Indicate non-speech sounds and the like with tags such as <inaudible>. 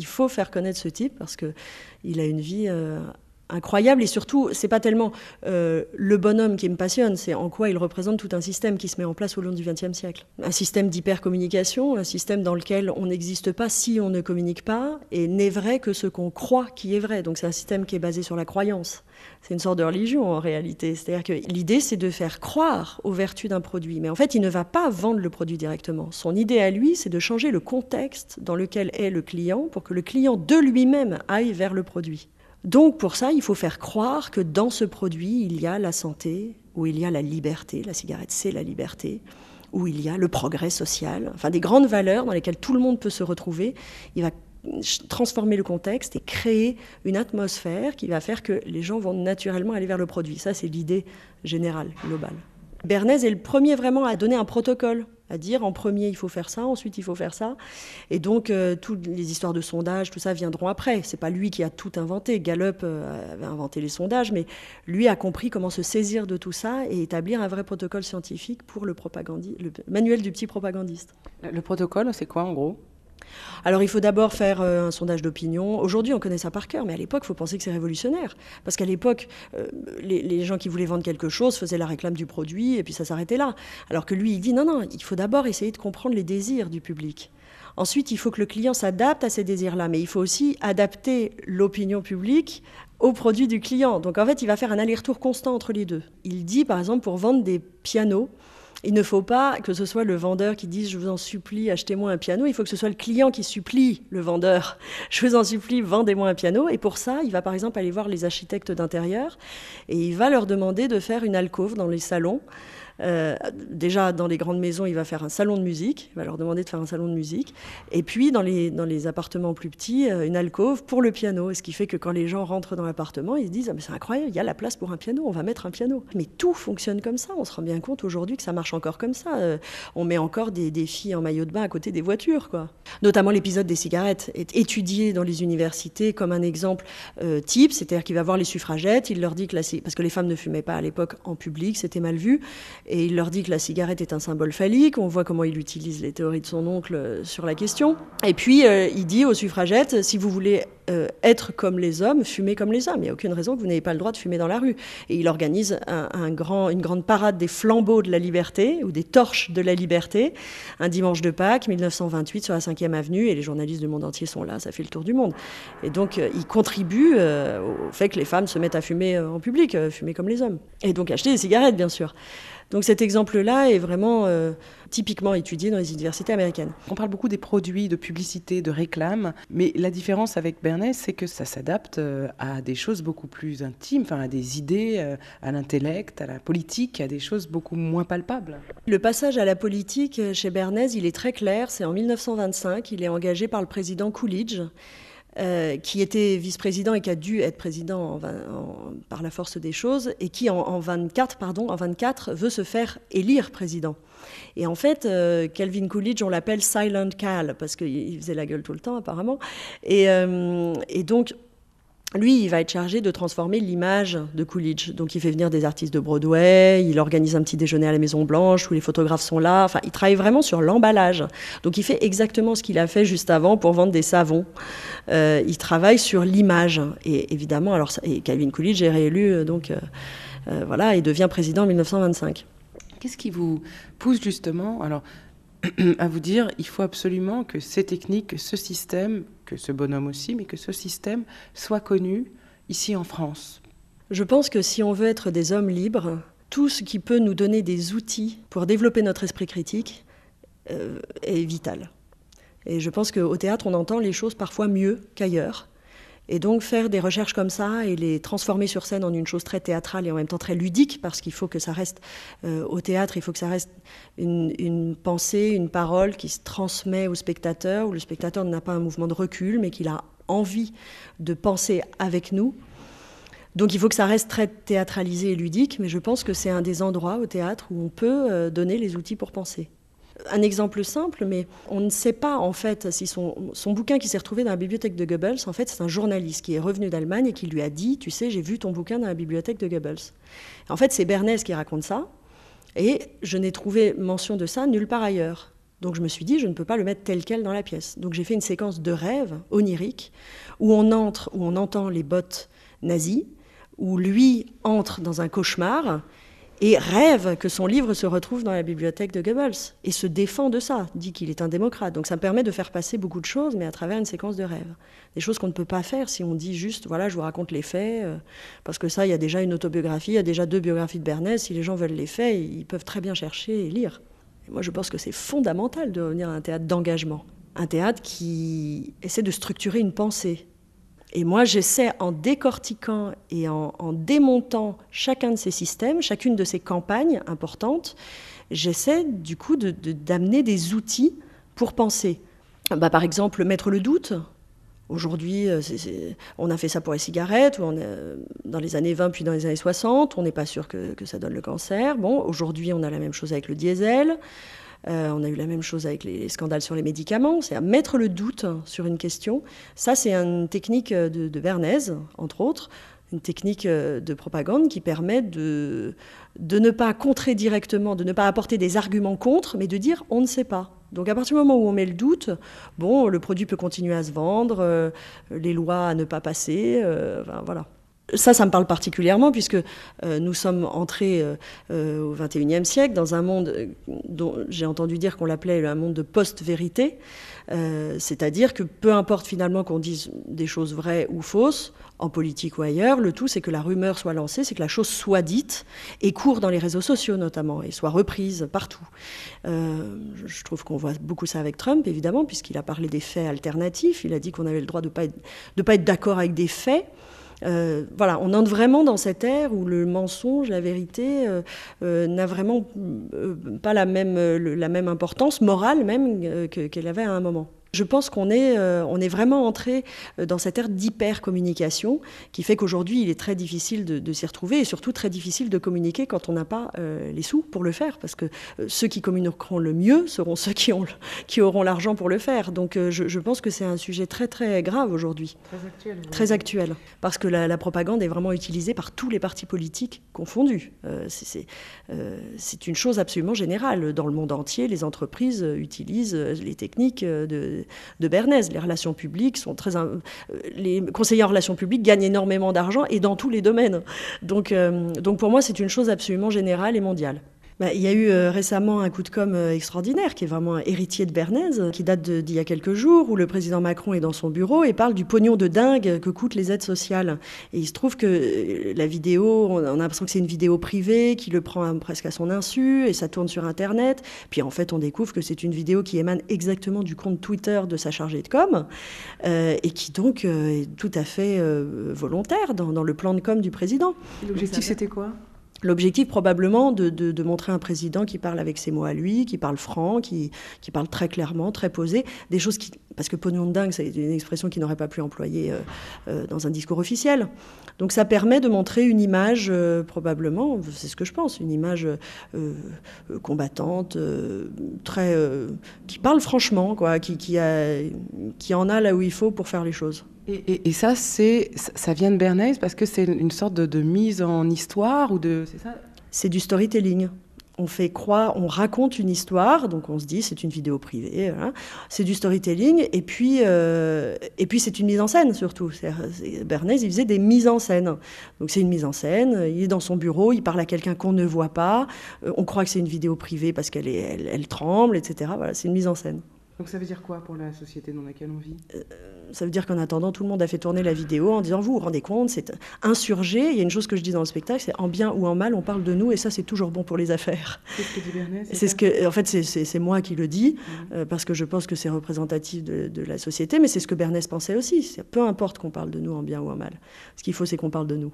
il faut faire connaître ce type parce qu'il a une vie euh, incroyable. Et surtout, c'est pas tellement euh, le bonhomme qui me passionne, c'est en quoi il représente tout un système qui se met en place au long du XXe siècle. Un système d'hypercommunication, un système dans lequel on n'existe pas si on ne communique pas, et n'est vrai que ce qu'on croit qui est vrai. Donc c'est un système qui est basé sur la croyance. C'est une sorte de religion en réalité. C'est-à-dire que l'idée, c'est de faire croire aux vertus d'un produit. Mais en fait, il ne va pas vendre le produit directement. Son idée à lui, c'est de changer le contexte dans lequel est le client pour que le client de lui-même aille vers le produit. Donc pour ça, il faut faire croire que dans ce produit, il y a la santé, où il y a la liberté, la cigarette c'est la liberté, où il y a le progrès social, enfin des grandes valeurs dans lesquelles tout le monde peut se retrouver. Il va transformer le contexte et créer une atmosphère qui va faire que les gens vont naturellement aller vers le produit. Ça, c'est l'idée générale, globale. Bernays est le premier vraiment à donner un protocole à dire en premier il faut faire ça, ensuite il faut faire ça. Et donc euh, toutes les histoires de sondages, tout ça viendront après. C'est pas lui qui a tout inventé. Gallup euh, avait inventé les sondages, mais lui a compris comment se saisir de tout ça et établir un vrai protocole scientifique pour le, le manuel du petit propagandiste. Le protocole, c'est quoi en gros alors il faut d'abord faire euh, un sondage d'opinion. Aujourd'hui, on connaît ça par cœur, mais à l'époque, il faut penser que c'est révolutionnaire. Parce qu'à l'époque, euh, les, les, gens qui voulaient vendre quelque chose faisaient la réclame du produit et puis ça s'arrêtait là. Alors que lui, il dit non, non, il faut d'abord essayer de comprendre les désirs du public. Ensuite, il faut que le client s'adapte à ces désirs-là, mais il faut aussi adapter l'opinion publique au produit du client. Donc en fait, il va faire un aller-retour constant entre les deux. Il dit, par exemple, pour vendre des pianos, il ne faut pas que ce soit le vendeur qui dise je vous en supplie, achetez-moi un piano. Il faut que ce soit le client qui supplie le vendeur. <laughs> Je vous en supplie, vendez-moi un piano. Et pour ça, il va par exemple aller voir les architectes d'intérieur et il va leur demander de faire une alcôve dans les salons euh, déjà, dans les grandes maisons, il va faire un salon de musique, il va leur demander de faire un salon de musique. Et puis, dans les, dans les appartements plus petits, euh, une alcôve pour le piano. ce qui fait que quand les gens rentrent dans l'appartement, ils se disent ah, mais c'est incroyable, il y a la place pour un piano, on va mettre un piano. Mais tout fonctionne comme ça. On se rend bien compte aujourd'hui que ça marche encore comme ça. Euh, on met encore des, filles en maillot de bain à côté des voitures, quoi. Notamment l'épisode des cigarettes est étudié dans les universités comme un exemple type, c'est-à-dire qu'il va voir les suffragettes, il leur dit que la, parce que les femmes ne fumaient pas à l'époque en public, c'était mal vu, et il leur dit que la cigarette est un symbole phallique. On voit comment il utilise les théories de son oncle euh, sur la question. Et puis, euh, il dit aux suffragettes, si vous voulez euh, être comme les hommes, fumez comme les hommes. Il n'y a aucune raison que vous n'ayez pas le droit de fumer dans la rue. Et il organise un, grand, une grande parade des flambeaux de la liberté ou des torches de la liberté, un dimanche de Pâques 1928 sur la 5e avenue. Et les journalistes du monde entier sont là, ça fait le tour du monde. Et donc, il contribue au fait que les femmes se mettent à fumer en public, fumer comme les hommes. Et donc, acheter des cigarettes, bien sûr. Donc cet exemple-là est vraiment euh, typiquement étudié dans les universités américaines. On parle beaucoup des produits, de publicité, de réclame, mais la différence avec Bernays, c'est que ça s'adapte euh, à des choses beaucoup plus intimes, enfin à des idées, euh, à l'intellect, à la politique, à des choses beaucoup moins palpables. Le passage à la politique chez Bernays, il est très clair, c'est en 1925, il est engagé par le président Coolidge. Euh, qui était vice-président et qui a dû être président par la force des choses, et qui en, 24, pardon, en 24 veut se faire élire président. Et en fait, euh, Calvin Coolidge, on l'appelle Silent Cal, parce qu'il faisait la gueule tout le temps apparemment. Et, euh, et donc, lui, il va être chargé de transformer l'image de Coolidge. Donc, il fait venir des artistes de Broadway, il organise un petit déjeuner à la Maison Blanche où les photographes sont là. Enfin, il travaille vraiment sur l'emballage. Donc, il fait exactement ce qu'il a fait juste avant pour vendre des savons. Euh, il travaille sur l'image. Et évidemment, alors, Calvin Coolidge est réélu, euh, donc, euh, voilà, il devient président en 1925. Qu'est-ce qui vous pousse justement, alors, <clears throat> à vous dire, il faut absolument que ces techniques, ce système ce bonhomme aussi, mais que ce système soit connu ici en France. Je pense que si on veut être des hommes libres, tout ce qui peut nous donner des outils pour développer notre esprit critique euh, est vital. Et je pense qu'au théâtre, on entend les choses parfois mieux qu'ailleurs. Et donc faire des recherches comme ça et les transformer sur scène en une chose très théâtrale et en même temps très ludique, parce qu'il faut que ça reste euh, au théâtre, il faut que ça reste une, pensée, une parole qui se transmet au spectateur, où le spectateur n'a pas un mouvement de recul, mais qu'il a envie de penser avec nous. Donc il faut que ça reste très théâtralisé et ludique, mais je pense que c'est un des endroits au théâtre où on peut euh, donner les outils pour penser. Un exemple simple, mais on ne sait pas en fait si son, bouquin qui s'est retrouvé dans la bibliothèque de Goebbels, en fait, c'est un journaliste qui est revenu d'Allemagne et qui lui a dit, tu sais, j'ai vu ton bouquin dans la bibliothèque de Goebbels. En fait, c'est Bernays qui raconte ça, et je n'ai trouvé mention de ça nulle part ailleurs. Donc je me suis dit, je ne peux pas le mettre tel quel dans la pièce. Donc j'ai fait une séquence de rêve onirique où on entre, où on entend les bottes nazies, où lui entre dans un cauchemar et rêve que son livre se retrouve dans la bibliothèque de Goebbels et se défend de ça, dit qu'il est un démocrate. Donc ça me permet de faire passer beaucoup de choses, mais à travers une séquence de rêves. Des choses qu'on ne peut pas faire si on dit juste, voilà, je vous raconte les faits, euh, parce que ça, il y a déjà une autobiographie, il y a déjà deux biographies de Bernays. si les gens veulent les faits, ils peuvent très bien chercher et lire. moi, je pense que c'est fondamental de revenir à un théâtre d'engagement, un théâtre qui essaie de structurer une pensée, et moi, j'essaie en décortiquant et en, démontant chacun de ces systèmes, chacune de ces campagnes importantes, j'essaie du coup d'amener de, des outils pour penser. Bah, par exemple, mettre le doute. Aujourd'hui, euh, on a fait ça pour les cigarettes, ou on dans les années 20 puis dans les années 60, on n'est pas sûr que, que ça donne le cancer. Bon, aujourd'hui, on a la même chose avec le diesel. Euh, on a eu la même chose avec les scandales sur les médicaments, c'est à mettre le doute sur une question. Ça, c'est une technique euh, de, de Bernays, entre autres, une technique euh, de propagande qui permet de, ne pas contrer directement, de ne pas apporter des arguments contre, mais de dire on ne sait pas. Donc à partir du moment où on met le doute, bon, le produit peut continuer à se vendre, les lois à ne pas passer, voilà ça, ça me parle particulièrement puisque euh, nous sommes entrés euh, euh, au au XXIe siècle dans un monde dont j'ai entendu dire qu'on l'appelait un monde de post-vérité, c'est-à-dire que peu importe finalement qu'on dise des choses vraies ou fausses, en politique ou ailleurs, le tout c'est que la rumeur soit lancée, c'est que la chose soit dite et court dans les réseaux sociaux notamment et soit reprise partout. je trouve qu'on voit beaucoup ça avec Trump évidemment puisqu'il a parlé des faits alternatifs, il a dit qu'on avait le droit de ne pas être, d'accord avec des faits. Euh, voilà, on entre vraiment dans cette ère où le mensonge, la vérité, euh, euh, n'a vraiment pas la même importance morale même qu'elle avait à un moment. Je pense qu'on est, euh, on est vraiment entré euh, dans cette ère d'hyper-communication qui fait qu'aujourd'hui, il est très difficile de, s'y retrouver et surtout très difficile de communiquer quand on n'a pas euh, les sous pour le faire parce que ceux qui communiqueront le mieux seront ceux qui, ont, qui auront l'argent pour le faire. Donc je, pense que c'est un sujet très très grave aujourd'hui. Très actuel. Très actuel. Parce que la, la, propagande est vraiment utilisée par tous les partis politiques confondus. c'est c'est une chose absolument générale. Dans le monde entier, les entreprises utilisent les techniques de de, Les relations publiques sont très. Euh, les conseillers en relations publiques gagnent énormément d'argent et dans tous les domaines. donc euh, pour moi, c'est une chose absolument générale et mondiale. Bah, il y a eu euh, récemment un coup de com euh, extraordinaire qui est vraiment un héritier de Bernays, euh, qui date d'il y a quelques jours, où le président Macron est dans son bureau et parle du pognon de dingue que coûtent les aides sociales. Et il se trouve que la vidéo, on a l'impression que c'est une vidéo privée, qui le prend presque à son insu, et ça tourne sur Internet. Puis en fait, on découvre que c'est une vidéo qui émane exactement du compte Twitter de sa chargée de com, et qui donc est tout à fait volontaire dans, dans le plan de com du président. L'objectif, c'était quoi L'objectif probablement de, montrer un président qui parle avec ses mots à lui, qui parle franc, qui, parle très clairement, très posé, des choses qui... Parce que pognon de dingue, c'est une expression qu'il n'aurait pas pu employer euh, euh, dans un discours officiel. Donc ça permet de montrer une image, euh, probablement, c'est ce que je pense, une image combattante, qui parle franchement, qui en a là où il faut pour faire les choses. Et, ça, c'est, ça vient de Bernays parce que c'est une sorte de, mise en histoire ou de, c'est du storytelling. On fait croire, on raconte une histoire, donc on se dit c'est une vidéo privée, hein. c'est du storytelling, et puis, euh, et puis c'est une mise en scène surtout. Bernays, il faisait des mises en scène. Donc c'est une mise en scène, il est dans son bureau, il parle à quelqu'un qu'on ne voit pas, euh, on croit que c'est une vidéo privée parce qu'elle est, elle, tremble, etc. Voilà, c'est une mise en scène. Donc ça veut dire quoi pour la société dans laquelle on vit euh, Ça veut dire qu'en attendant, tout le monde a fait tourner la vidéo en disant, vous vous rendez compte, c'est insurgé. Il y a une chose que je dis dans le spectacle, c'est en bien ou en mal, on parle de nous, et ça c'est toujours bon pour les affaires. C'est ce que dit en fait, c'est moi qui le dis, mhm. euh, parce que je pense que c'est représentatif de, la société, mais c'est ce que Bernès pensait aussi. Peu importe qu'on parle de nous en bien ou en mal. Ce qu'il faut, c'est qu'on parle de nous.